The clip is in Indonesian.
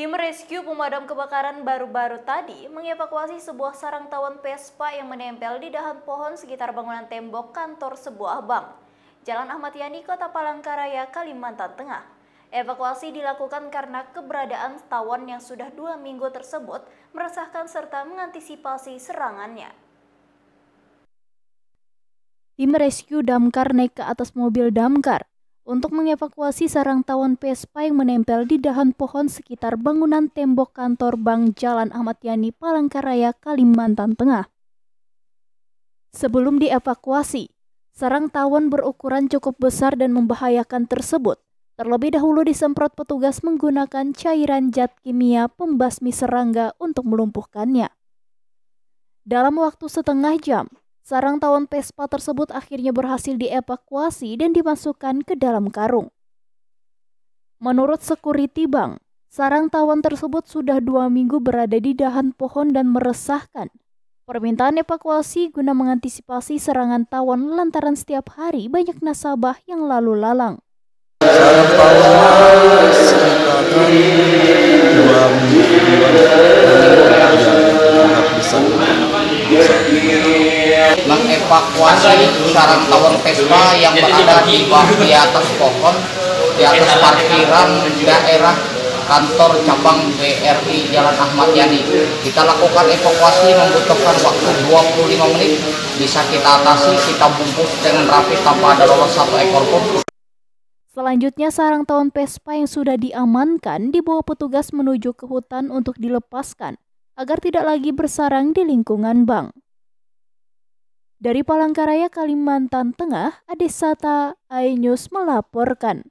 Tim rescue pemadam kebakaran baru-baru tadi mengevakuasi sebuah sarang tawon Vespa yang menempel di dahan pohon sekitar bangunan tembok kantor sebuah bank. Jalan Ahmad Yani, Kota Palangkaraya, Kalimantan Tengah. Evakuasi dilakukan karena keberadaan tawon yang sudah dua minggu tersebut meresahkan serta mengantisipasi serangannya. Tim rescue damkar naik ke atas mobil damkar untuk mengevakuasi sarang tawon pespa yang menempel di dahan pohon sekitar bangunan tembok kantor Bank Jalan Ahmad Yani Palangkaraya, Kalimantan Tengah. Sebelum dievakuasi, sarang tawon berukuran cukup besar dan membahayakan tersebut terlebih dahulu disemprot petugas menggunakan cairan zat kimia pembasmi serangga untuk melumpuhkannya. Dalam waktu setengah jam, Sarang tawon pespa tersebut akhirnya berhasil dievakuasi dan dimasukkan ke dalam karung. Menurut Security Bank, sarang tawon tersebut sudah dua minggu berada di dahan pohon dan meresahkan. Permintaan evakuasi guna mengantisipasi serangan tawon lantaran setiap hari banyak nasabah yang lalu lalang. mengevakuasi sarang tawon Vespa yang berada di bawah di atas pohon di atas parkiran daerah kantor cabang BRI Jalan Ahmad Yani. Kita lakukan evakuasi membutuhkan waktu 25 menit. Bisa kita atasi, kita bungkus dengan rapi tanpa ada lolos satu ekor pun. Selanjutnya sarang tawon Vespa yang sudah diamankan dibawa petugas menuju ke hutan untuk dilepaskan agar tidak lagi bersarang di lingkungan bank. Dari Palangkaraya, Kalimantan Tengah, Adesata Ainyus melaporkan.